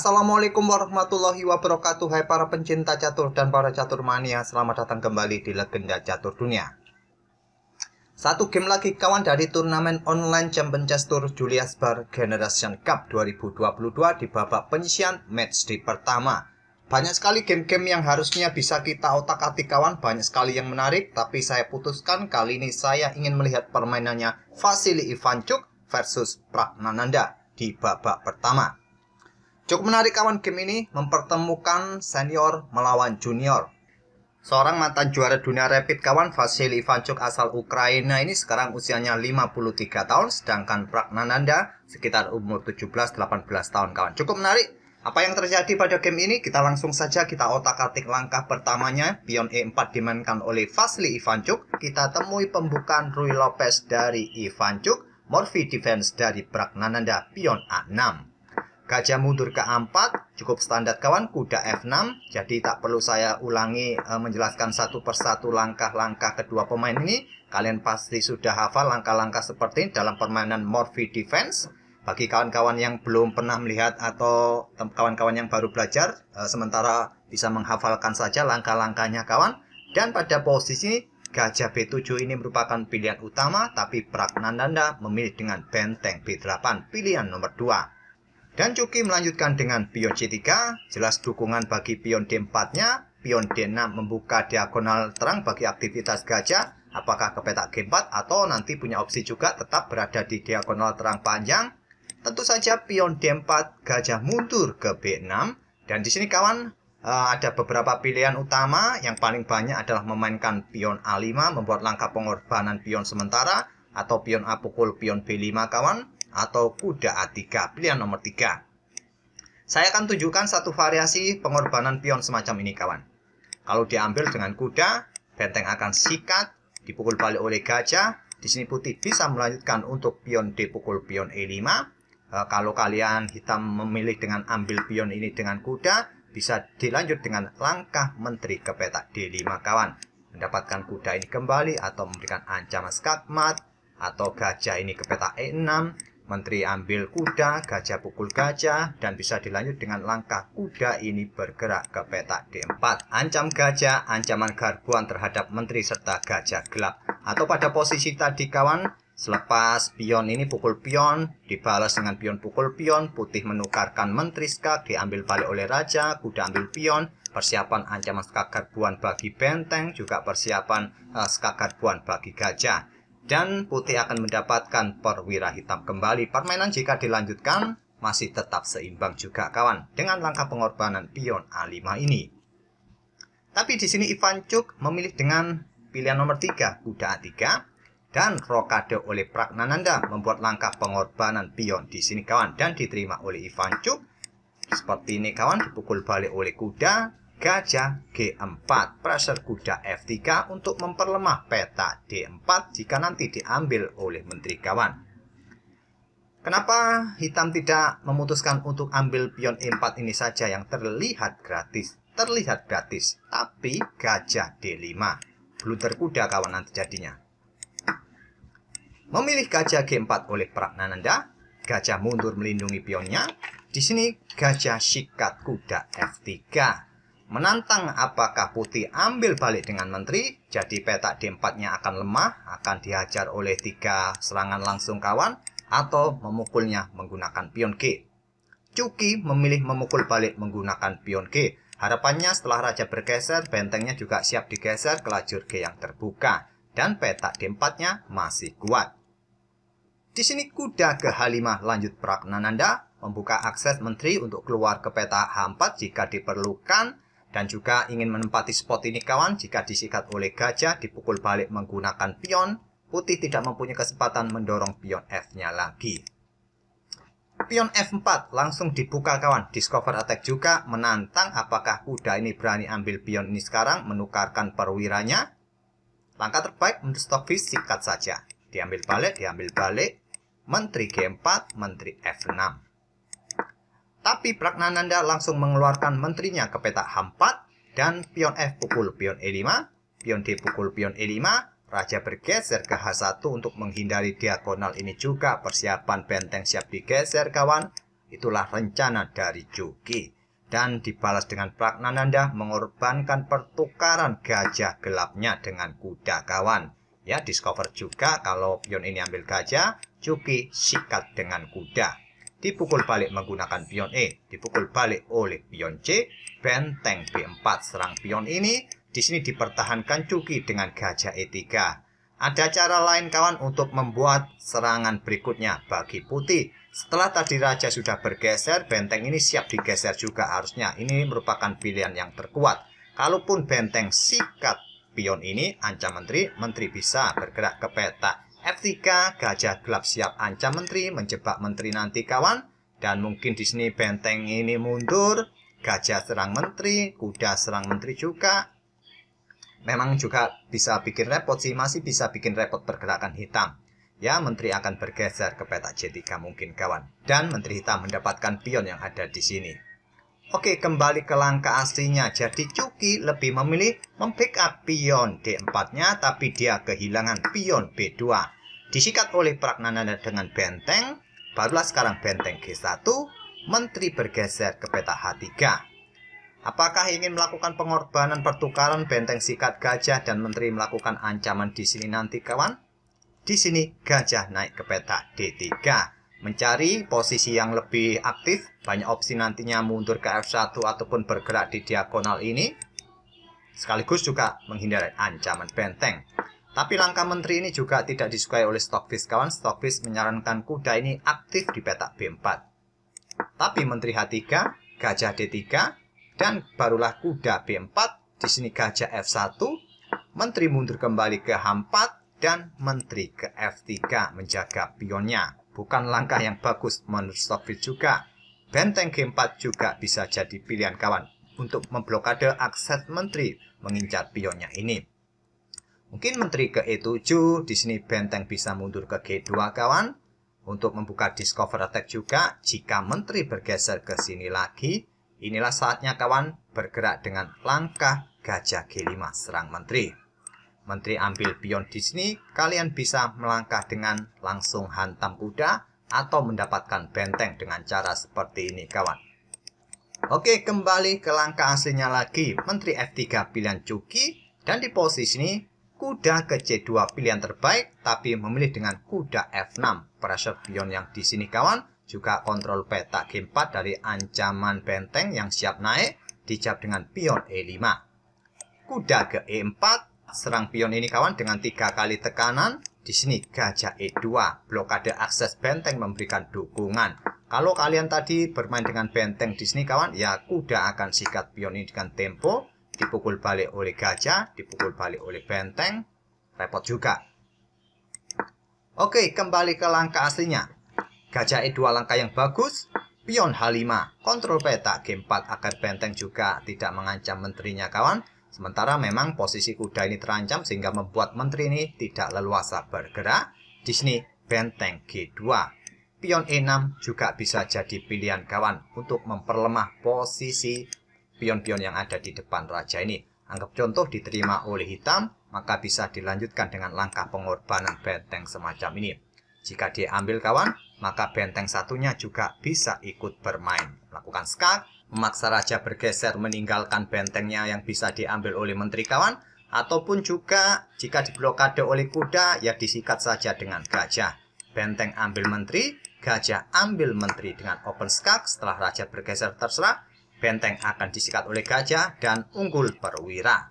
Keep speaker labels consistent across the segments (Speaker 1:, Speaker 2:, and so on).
Speaker 1: Assalamualaikum warahmatullahi wabarakatuh Hai para pencinta catur dan para catur mania Selamat datang kembali di Legenda Catur Dunia Satu game lagi kawan dari turnamen online Champion Chess Tour Julius Bar Generation Cup 2022 Di babak penyisian match di pertama banyak sekali game-game yang harusnya bisa kita otak-atik kawan, banyak sekali yang menarik, tapi saya putuskan kali ini saya ingin melihat permainannya Vasily Ivanchuk versus Pragnananda di babak pertama. Cukup menarik kawan game ini mempertemukan senior melawan junior. Seorang mantan juara dunia rapid kawan Vasily Ivanchuk asal Ukraina ini sekarang usianya 53 tahun sedangkan Pragnananda sekitar umur 17-18 tahun kawan. Cukup menarik. Apa yang terjadi pada game ini? Kita langsung saja kita otak-atik langkah pertamanya. Pion E4 dimainkan oleh Vasily Ivanchuk. Kita temui pembukaan Rui Lopez dari Ivanchuk. Morphy defense dari Pragnananda. Pion A6. Gajah mundur ke A4 cukup standar kawan kuda F6 jadi tak perlu saya ulangi e, menjelaskan satu persatu langkah-langkah kedua pemain ini kalian pasti sudah hafal langkah-langkah seperti ini dalam permainan Morphe Defense bagi kawan-kawan yang belum pernah melihat atau kawan-kawan yang baru belajar e, sementara bisa menghafalkan saja langkah-langkahnya kawan dan pada posisi Gajah B7 ini merupakan pilihan utama, tapi Pragnananda memilih dengan benteng B8, pilihan nomor 2. Dan Cuki melanjutkan dengan pion C3, jelas dukungan bagi pion D4-nya, pion D6 membuka diagonal terang bagi aktivitas gajah, apakah ke petak G4 atau nanti punya opsi juga tetap berada di diagonal terang panjang. Tentu saja pion D4 gajah mundur ke B6, dan di sini kawan eh, ada beberapa pilihan utama, yang paling banyak adalah memainkan pion A5, membuat langkah pengorbanan pion sementara, atau pion A pukul pion B5 kawan atau kuda A3, pilihan nomor 3. Saya akan tunjukkan satu variasi pengorbanan pion semacam ini kawan. Kalau diambil dengan kuda, benteng akan sikat, dipukul balik oleh gajah, di sini putih bisa melanjutkan untuk pion D pukul pion E5. E, eh, kalau kalian hitam memilih dengan ambil pion ini dengan kuda, bisa dilanjut dengan langkah menteri ke petak D5 kawan. Mendapatkan kuda ini kembali atau memberikan ancaman skakmat atau gajah ini ke petak E6 Menteri ambil kuda, gajah pukul gajah, dan bisa dilanjut dengan langkah kuda ini bergerak ke petak D4. Ancam gajah, ancaman garbuan terhadap menteri serta gajah gelap. Atau pada posisi tadi kawan, selepas pion ini pukul pion, dibalas dengan pion pukul pion, putih menukarkan menteri skak, diambil balik oleh raja, kuda ambil pion, persiapan ancaman skak garbuan bagi benteng, juga persiapan uh, eh, skak garbuan bagi gajah dan putih akan mendapatkan perwira hitam kembali. Permainan jika dilanjutkan masih tetap seimbang juga kawan dengan langkah pengorbanan pion A5 ini. Tapi di sini Ivancuk memilih dengan pilihan nomor 3, kuda A3 dan rokade oleh Pragnananda membuat langkah pengorbanan pion di sini kawan dan diterima oleh Ivancuk Seperti ini kawan dipukul balik oleh kuda Gajah G4, pressure kuda F3 untuk memperlemah peta D4 jika nanti diambil oleh menteri kawan. Kenapa hitam tidak memutuskan untuk ambil pion E4 ini saja yang terlihat gratis? Terlihat gratis, tapi gajah D5. Bluter kuda kawan nanti jadinya. Memilih gajah G4 oleh Prananda, gajah mundur melindungi pionnya. Di sini gajah sikat kuda F3 menantang apakah putih ambil balik dengan menteri, jadi petak D4-nya akan lemah, akan dihajar oleh tiga serangan langsung kawan, atau memukulnya menggunakan pion G. Cuki memilih memukul balik menggunakan pion G. Harapannya setelah raja bergeser, bentengnya juga siap digeser ke lajur G yang terbuka, dan petak D4-nya masih kuat. Di sini kuda ke H5 lanjut perak Nananda, membuka akses menteri untuk keluar ke peta H4 jika diperlukan, dan juga ingin menempati spot ini kawan, jika disikat oleh gajah, dipukul balik menggunakan pion, putih tidak mempunyai kesempatan mendorong pion F-nya lagi. Pion F4 langsung dibuka kawan, discover attack juga menantang apakah kuda ini berani ambil pion ini sekarang, menukarkan perwiranya. Langkah terbaik untuk stop sikat saja. Diambil balik, diambil balik, menteri G4, menteri F6. Tapi Pragnananda langsung mengeluarkan menterinya ke petak H4 dan pion F pukul pion E5, pion D pukul pion E5, Raja bergeser ke H1 untuk menghindari diagonal ini juga persiapan benteng siap digeser kawan. Itulah rencana dari Juki. Dan dibalas dengan Pragnananda mengorbankan pertukaran gajah gelapnya dengan kuda kawan. Ya, discover juga kalau pion ini ambil gajah, Juki sikat dengan kuda dipukul balik menggunakan pion E, dipukul balik oleh pion C, benteng B4 serang pion ini, di sini dipertahankan Cuki dengan gajah E3. Ada cara lain kawan untuk membuat serangan berikutnya bagi putih. Setelah tadi raja sudah bergeser, benteng ini siap digeser juga harusnya. Ini merupakan pilihan yang terkuat. Kalaupun benteng sikat pion ini, ancaman menteri, menteri bisa bergerak ke peta. F3, Gajah Gelap siap ancam menteri, menjebak menteri nanti kawan. Dan mungkin di sini benteng ini mundur, gajah serang menteri, kuda serang menteri juga. Memang juga bisa bikin repot sih, masih bisa bikin repot pergerakan hitam. Ya, menteri akan bergeser ke peta c 3 mungkin kawan. Dan menteri hitam mendapatkan pion yang ada di sini. Oke, kembali ke langkah aslinya. Jadi Cuki lebih memilih membackup pion D4-nya, tapi dia kehilangan pion B2. Disikat oleh Pragnananda dengan benteng, barulah sekarang benteng G1, menteri bergeser ke peta H3. Apakah ingin melakukan pengorbanan pertukaran benteng sikat gajah dan menteri melakukan ancaman di sini nanti kawan? Di sini gajah naik ke peta D3 mencari posisi yang lebih aktif, banyak opsi nantinya mundur ke F1 ataupun bergerak di diagonal ini, sekaligus juga menghindari ancaman benteng. Tapi langkah menteri ini juga tidak disukai oleh Stockfish kawan. Stockfish menyarankan kuda ini aktif di petak B4. Tapi menteri H3, gajah D3, dan barulah kuda B4, di sini gajah F1, menteri mundur kembali ke H4, dan menteri ke F3 menjaga pionnya bukan langkah yang bagus menurut Stockfield juga. Benteng G4 juga bisa jadi pilihan kawan untuk memblokade akses menteri mengincar pionnya ini. Mungkin menteri ke E7, di sini benteng bisa mundur ke G2 kawan, untuk membuka discover attack juga jika menteri bergeser ke sini lagi. Inilah saatnya kawan bergerak dengan langkah gajah G5 serang menteri. Menteri ambil pion di sini, kalian bisa melangkah dengan langsung hantam kuda atau mendapatkan benteng dengan cara seperti ini kawan. Oke, kembali ke langkah aslinya lagi. Menteri F3 pilihan Cuki dan di posisi ini kuda ke C2 pilihan terbaik tapi memilih dengan kuda F6. Pressure pion yang di sini kawan juga kontrol peta G4 dari ancaman benteng yang siap naik dijawab dengan pion E5. Kuda ke E4 serang pion ini kawan dengan tiga kali tekanan. Di sini gajah E2, blokade akses benteng memberikan dukungan. Kalau kalian tadi bermain dengan benteng di sini kawan, ya kuda akan sikat pion ini dengan tempo, dipukul balik oleh gajah, dipukul balik oleh benteng, repot juga. Oke, kembali ke langkah aslinya. Gajah E2 langkah yang bagus, pion H5, kontrol peta G4 agar benteng juga tidak mengancam menterinya kawan. Sementara memang posisi kuda ini terancam sehingga membuat menteri ini tidak leluasa bergerak. Di sini benteng G2. Pion E6 juga bisa jadi pilihan kawan untuk memperlemah posisi pion-pion yang ada di depan raja ini. Anggap contoh diterima oleh hitam, maka bisa dilanjutkan dengan langkah pengorbanan benteng semacam ini. Jika diambil kawan, maka benteng satunya juga bisa ikut bermain. Lakukan skak, memaksa raja bergeser meninggalkan bentengnya yang bisa diambil oleh menteri kawan, ataupun juga jika diblokade oleh kuda, ya disikat saja dengan gajah. Benteng ambil menteri, gajah ambil menteri dengan open skak, setelah raja bergeser terserah, benteng akan disikat oleh gajah dan unggul perwira.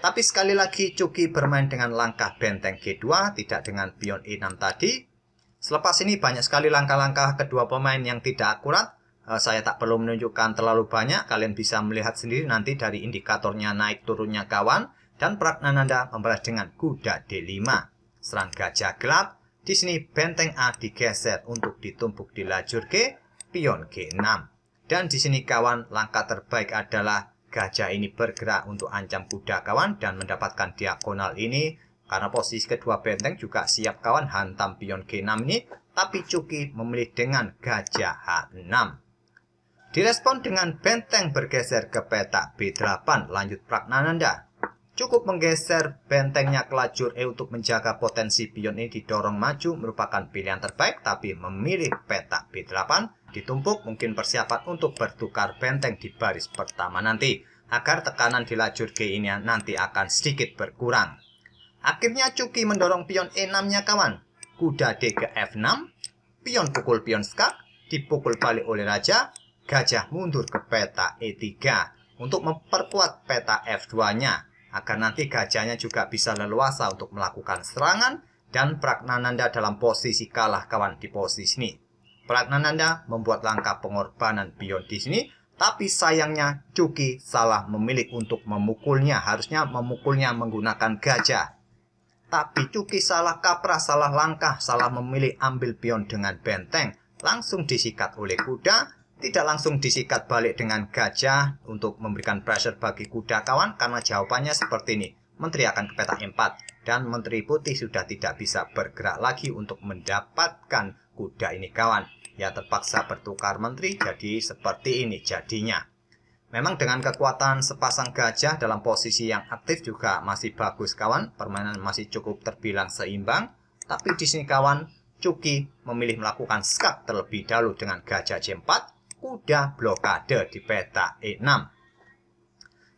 Speaker 1: Tapi sekali lagi Cuki bermain dengan langkah benteng G2, tidak dengan pion E6 tadi. Selepas ini banyak sekali langkah-langkah kedua pemain yang tidak akurat, Eh, saya tak perlu menunjukkan terlalu banyak, kalian bisa melihat sendiri nanti dari indikatornya naik turunnya kawan, dan Pragnananda membalas dengan kuda D5. Serang gajah gelap, di sini benteng A digeser untuk ditumpuk di lajur G, pion G6. Dan di sini kawan, langkah terbaik adalah gajah ini bergerak untuk ancam kuda kawan dan mendapatkan diagonal ini, karena posisi kedua benteng juga siap kawan hantam pion G6 ini, tapi Cuki memilih dengan gajah H6. Direspon dengan benteng bergeser ke petak B8 lanjut Pragnananda. Cukup menggeser bentengnya ke lajur E untuk menjaga potensi pion ini e didorong maju merupakan pilihan terbaik tapi memilih petak B8 ditumpuk mungkin persiapan untuk bertukar benteng di baris pertama nanti agar tekanan di lajur G ini nanti akan sedikit berkurang. Akhirnya Cuki mendorong pion E6-nya kawan. Kuda D ke F6, pion pukul pion skak, dipukul balik oleh raja, gajah mundur ke peta E3 untuk memperkuat peta F2-nya agar nanti gajahnya juga bisa leluasa untuk melakukan serangan dan Pragnananda dalam posisi kalah kawan di posisi ini. Pragnananda membuat langkah pengorbanan pion di sini, tapi sayangnya Cuki salah memilih untuk memukulnya, harusnya memukulnya menggunakan gajah. Tapi Cuki salah kaprah, salah langkah, salah memilih ambil pion dengan benteng. Langsung disikat oleh kuda tidak langsung disikat balik dengan gajah untuk memberikan pressure bagi kuda kawan karena jawabannya seperti ini. Menteri akan ke petak 4 dan Menteri Putih sudah tidak bisa bergerak lagi untuk mendapatkan kuda ini kawan. Ya terpaksa bertukar menteri jadi seperti ini jadinya. Memang dengan kekuatan sepasang gajah dalam posisi yang aktif juga masih bagus kawan. Permainan masih cukup terbilang seimbang. Tapi di sini kawan, Cuki memilih melakukan skak terlebih dahulu dengan gajah C4 kuda blokade di peta E6.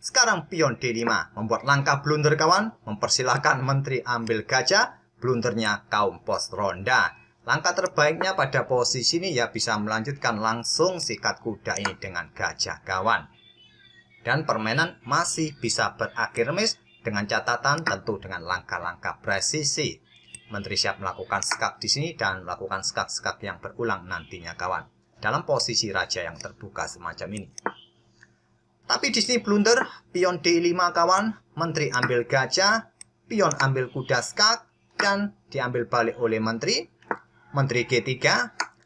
Speaker 1: Sekarang pion D5 membuat langkah blunder kawan, mempersilahkan menteri ambil gajah, blundernya kaum pos ronda. Langkah terbaiknya pada posisi ini ya bisa melanjutkan langsung sikat kuda ini dengan gajah kawan. Dan permainan masih bisa berakhir mis dengan catatan tentu dengan langkah-langkah presisi. Menteri siap melakukan skak di sini dan melakukan skak-skak yang berulang nantinya kawan dalam posisi raja yang terbuka semacam ini. Tapi di sini blunder, pion D5 kawan, menteri ambil gajah, pion ambil kuda skak, dan diambil balik oleh menteri. Menteri G3,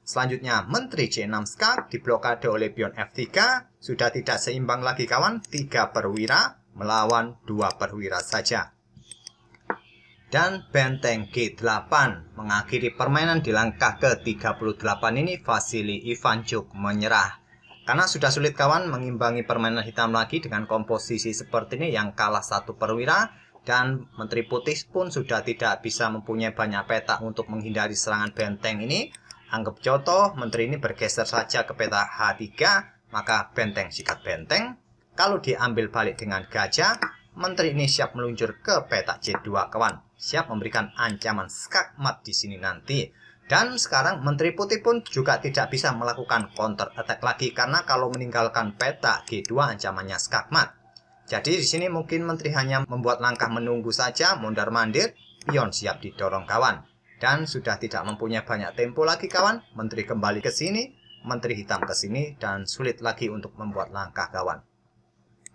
Speaker 1: selanjutnya menteri C6 skak diblokade oleh pion F3, sudah tidak seimbang lagi kawan, 3 perwira melawan 2 perwira saja dan Benteng G8 mengakhiri permainan di langkah ke-38 ini Vasily Ivanchuk menyerah. Karena sudah sulit kawan mengimbangi permainan hitam lagi dengan komposisi seperti ini yang kalah satu perwira dan Menteri Putih pun sudah tidak bisa mempunyai banyak peta untuk menghindari serangan benteng ini. Anggap contoh, Menteri ini bergeser saja ke peta H3, maka benteng sikat benteng. Kalau diambil balik dengan gajah, Menteri ini siap meluncur ke peta C2 kawan siap memberikan ancaman skakmat di sini nanti. Dan sekarang Menteri Putih pun juga tidak bisa melakukan counter attack lagi karena kalau meninggalkan peta G2 ancamannya skakmat. Jadi di sini mungkin Menteri hanya membuat langkah menunggu saja, mondar-mandir, pion siap didorong kawan. Dan sudah tidak mempunyai banyak tempo lagi kawan, Menteri kembali ke sini, Menteri hitam ke sini, dan sulit lagi untuk membuat langkah kawan.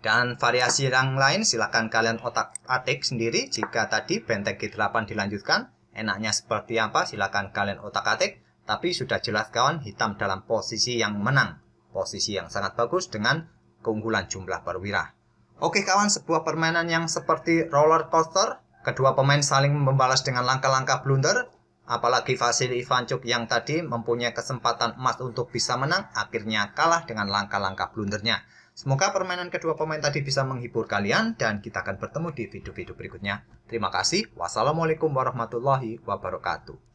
Speaker 1: Dan variasi yang lain silahkan kalian otak-atik sendiri jika tadi benteng G8 dilanjutkan. Enaknya seperti apa silahkan kalian otak-atik. Tapi sudah jelas kawan hitam dalam posisi yang menang. Posisi yang sangat bagus dengan keunggulan jumlah perwira. Oke kawan, sebuah permainan yang seperti roller coaster. Kedua pemain saling membalas dengan langkah-langkah blunder. Apalagi Vasily Ivanchuk yang tadi mempunyai kesempatan emas untuk bisa menang, akhirnya kalah dengan langkah-langkah blundernya. Semoga permainan kedua pemain tadi bisa menghibur kalian dan kita akan bertemu di video-video berikutnya. Terima kasih. Wassalamualaikum warahmatullahi wabarakatuh.